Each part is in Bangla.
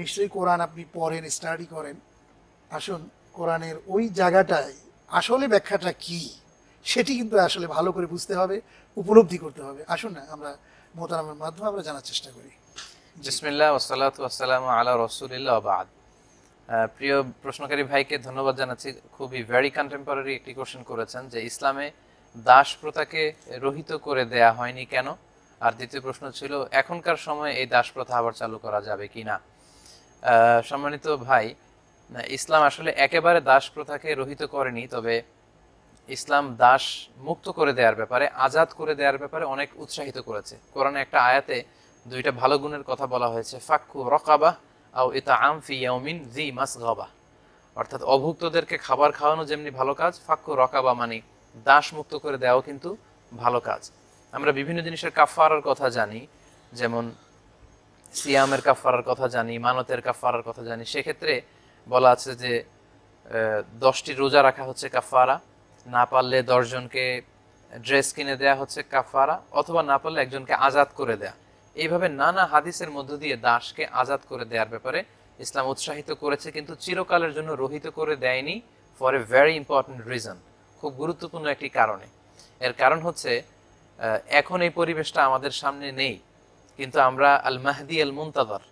নিশ্চয়ই কোরআন আপনি পড়েন স্টাডি করেন আসুন কোরআনের ওই জায়গাটায় আসলে ব্যাখ্যাটা কি সেটি কিন্তু আসলে ভালো করে বুঝতে হবে উপলব্ধি করতে হবে আসুন না আমরা মোতারামের মাধ্যমে আমরা জানার চেষ্টা করি জিসমিল্লা ওসালাত আসসালাম আলা রসুলিল্লা বাদ প্রিয় প্রশ্নকারী ভাইকে ধন্যবাদ জানাচ্ছি খুবই ভ্যারি কন্টেম্পোরারি একটি কোশ্চেন করেছেন যে ইসলামে দাস প্রথাকে রহিত করে দেয়া হয়নি কেন আর দ্বিতীয় প্রশ্ন ছিল এখনকার সময়ে এই দাস প্রথা আবার চালু করা যাবে কি না সম্মানিত ভাই ইসলাম আসলে একেবারে দাস প্রথাকে রহিত করেনি তবে ইসলাম দাস মুক্ত করে দেওয়ার ব্যাপারে আজাদ করে দেওয়ার ব্যাপারে অনেক উৎসাহিত করেছে কোরআনে একটা আয়াতে দুইটা ভালো গুণের কথা বলা হয়েছে ফাক্কু রকাবা আও ইতা আমফি ইয়াউমিন জি মাস গবা অর্থাৎ অভুক্তদেরকে খাবার খাওয়ানো যেমনি ভালো কাজ ফাক্কু রকাবা মানে দাস মুক্ত করে দেওয়াও কিন্তু ভালো কাজ আমরা বিভিন্ন জিনিসের কাফারার কথা জানি যেমন সিয়ামের কাফারার কথা জানি মানতের কাফারার কথা জানি সেক্ষেত্রে বলা আছে যে দশটি রোজা রাখা হচ্ছে কাফারা না পারলে দশজনকে ড্রেস কিনে দেয়া হচ্ছে কাফারা অথবা না পারলে একজনকে আজাদ করে দেয়া এইভাবে নানা হাদিসের মধ্য দিয়ে দাসকে আজাদ করে দেওয়ার ব্যাপারে ইসলাম উৎসাহিত করেছে কিন্তু চিরকালের জন্য রহিত করে দেয়নি for a very important reason খুব গুরুত্বপূর্ণ একটি কারণে এর কারণ হচ্ছে এখন এই পরিবেশটা আমাদের সামনে নেই কিন্তু আমরা আল মাহদি আল মুন্তাদার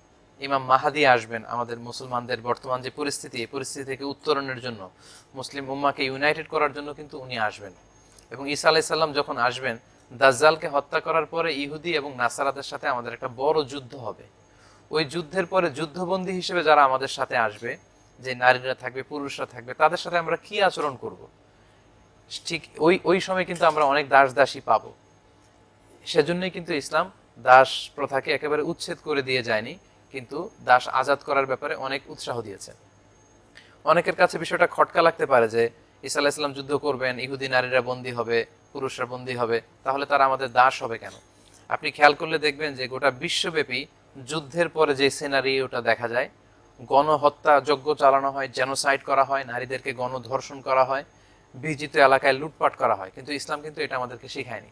ইমাম মাহাদি আসবেন আমাদের মুসলমানদের বর্তমান যে পরিস্থিতি এই পরিস্থিতি থেকে উত্তরণের জন্য মুসলিম উম্মাকে ইউনাইটেড করার জন্য কিন্তু উনি আসবেন এবং ঈসা আলাইসাল্লাম যখন আসবেন দাজ্জালকে হত্যা করার পরে ইহুদি এবং নাসারাদের সাথে আমাদের একটা বড় যুদ্ধ হবে ওই যুদ্ধের পরে যুদ্ধবন্দী হিসেবে যারা আমাদের সাথে আসবে যে নারীরা থাকবে পুরুষরা থাকবে তাদের সাথে আমরা কি আচরণ করব ঠিক ওই ওই সময় কিন্তু আমরা অনেক দাস দাসী পাবো সেজন্যই কিন্তু ইসলাম দাস প্রথাকে একেবারে উচ্ছেদ করে দিয়ে যায়নি কিন্তু দাস আজাদ করার ব্যাপারে অনেক উৎসাহ দিয়েছে অনেকের কাছে বিষয়টা খটকা লাগতে পারে যে ইসা ইসলাম যুদ্ধ করবেন ইহুদি নারীরা বন্দী হবে পুরুষরা বন্দী হবে তাহলে তারা আমাদের দাস হবে কেন আপনি খেয়াল করলে দেখবেন যে গোটা বিশ্বব্যাপী যুদ্ধের পরে যে সিনারি ওটা দেখা যায় গণহত্যা যজ্ঞ চালানো হয় জেনোসাইড করা হয় নারীদেরকে গণধর্ষণ করা হয় বিজিত এলাকায় লুটপাট করা হয় কিন্তু ইসলাম কিন্তু এটা আমাদেরকে শিখায়নি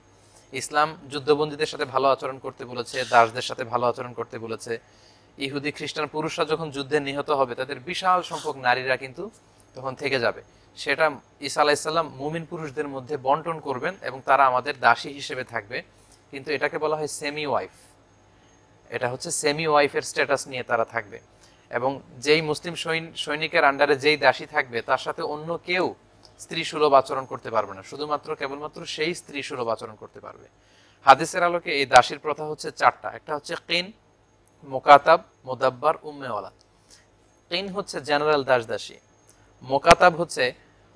ইসলাম যুদ্ধবন্দীদের সাথে ভালো আচরণ করতে বলেছে দাসদের সাথে ভালো আচরণ করতে বলেছে ইহুদি খ্রিস্টান পুরুষরা যখন যুদ্ধে নিহত হবে তাদের বিশাল সংখ্যক নারীরা কিন্তু তখন থেকে যাবে সেটা ঈসা আলাইসাল্লাম মুমিন পুরুষদের মধ্যে বন্টন করবেন এবং তারা আমাদের দাসী হিসেবে থাকবে কিন্তু এটাকে বলা হয় সেমি ওয়াইফ এটা হচ্ছে সেমি ওয়াইফের স্ট্যাটাস নিয়ে তারা থাকবে এবং যেই মুসলিম সৈনিকের আন্ডারে যেই দাসী থাকবে তার সাথে অন্য কেউ স্ত্রী সুলভ আচরণ করতে পারবে না শুধুমাত্র কেবলমাত্র সেই স্ত্রী সুলভ আচরণ করতে পারবে হাদিসের আলোকে এই দাসীর প্রথা হচ্ছে চারটা একটা হচ্ছে কিন মোকাতাব মোদাব্বার উম্মেওয়ালা কিন হচ্ছে জেনারেল দাস দাসী মোকাতাব হচ্ছে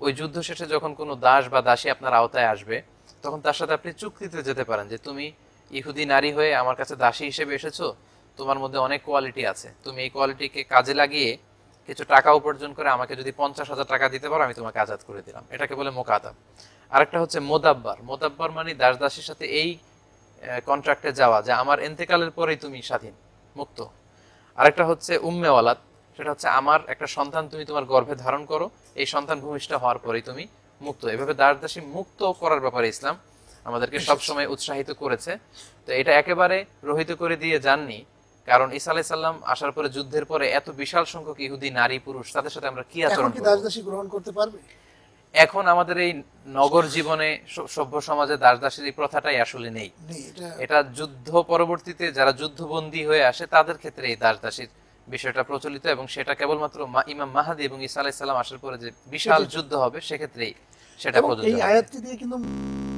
ওই যুদ্ধ শেষে যখন কোনো দাস বা দাসী আপনার আওতায় আসবে তখন তার সাথে আপনি চুক্তিতে যেতে পারেন যে তুমি ইহুদি নারী হয়ে আমার কাছে দাসী হিসেবে এসেছো তোমার মধ্যে অনেক কোয়ালিটি আছে তুমি এই কোয়ালিটিকে কাজে লাগিয়ে কিছু টাকা উপার্জন করে আমাকে যদি পঞ্চাশ হাজার টাকা দিতে পারো আমি তোমাকে আজাদ করে দিলাম এটাকে বলে মোকাদাব আরেকটা হচ্ছে মোদাব্বার মোদাব্বার মানে দাসদাসীর সাথে এই কন্ট্রাক্টে যাওয়া যে আমার এন্তেকালের পরেই তুমি স্বাধীন মুক্ত আরেকটা হচ্ছে উম্মেওয়ালাত সেটা হচ্ছে আমার একটা সন্তান তুমি তোমার গর্ভে ধারণ করো এই সন্তান ভূমিষ্ঠ হওয়ার পরেই তুমি মুক্ত এভাবে দাসদাসী মুক্ত করার ব্যাপারে ইসলাম আমাদেরকে সবসময় উৎসাহিত করেছে তো এটা একেবারে রহিত করে দিয়ে যাননি কারণ ইসা আলাহ সাল্লাম আসার পরে যুদ্ধের পরে এত বিশাল সংখ্যক ইহুদি নারী পুরুষ তাদের সাথে আমরা কি আচরণ গ্রহণ করতে পারবে এখন আমাদের এই নগর জীবনে সভ্য সমাজে দাসদাসের এই প্রথাটাই আসলে নেই এটা যুদ্ধ পরবর্তীতে যারা যুদ্ধবন্দী হয়ে আসে তাদের ক্ষেত্রে এই দাসদাসীর বিষয়টা প্রচলিত এবং সেটা কেবলমাত্র ইমাম মাহাদি এবং ইসা আলাইসাল্লাম আসার পরে যে বিশাল যুদ্ধ হবে সেক্ষেত্রেই সেটা প্রচলিত এই আয়াতটি দিয়ে কিন্তু